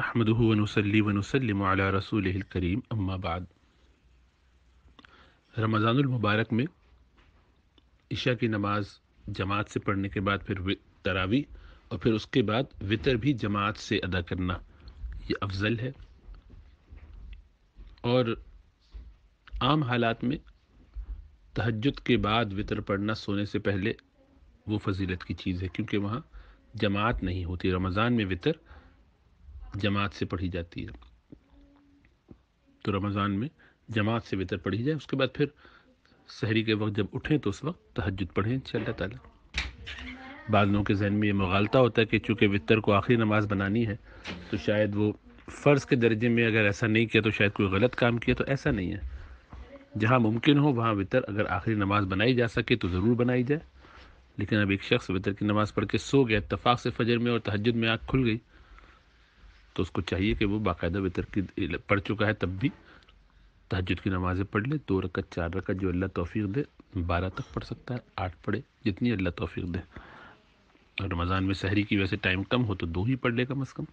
नहमदह वनसली वनसलम रसूल करीम अम्माबाद रमज़ानमबारक में इशा की नमाज जमात से पढ़ने के बाद फिर तरावी और फिर उसके बाद वितर भी जमात से अदा करना ये अफजल है और आम हालात में तहजद के बाद वितर पढ़ना सोने से पहले वो फजीलत की चीज़ है क्योंकि वहाँ जमात नहीं होती रमज़ान में वितर जमात से पढ़ी जाती है तो रमज़ान में जमात से बेहतर पढ़ी जाए उसके बाद फिर शहरी के वक्त जब उठें तो उस वक्त तहजद पढ़ें इन ताला बाद लोगों के जहन में ये मगालता होता है कि चूँकि वितर को आखिरी नमाज बनानी है तो शायद वो फ़र्ज़ के दर्जे में अगर ऐसा नहीं किया तो शायद कोई गलत काम किया तो ऐसा नहीं है जहाँ मुमकिन हो वहाँ वितर अगर आखिरी नमाज बनाई जा सके तो ज़रूर बनाई जाए लेकिन अब एक शख्स वितर की नमाज़ पढ़ के सो गया इतफाक़ से फजर में और तहजद में आँख खुल गई तो उसको चाहिए कि वो बाकायदा वितर की पढ़ चुका है तब भी तहजद की नमाज़ें पढ़ ले दो रकत चार रकत जो अल्लाह तोफ़ी दे बारह तक पढ़ सकता है आठ पढ़े जितनी अल्लाह तोफ़ी दे और रमज़ान में शहरी की वैसे टाइम कम हो तो दो ही पढ़ ले कम अज़ कम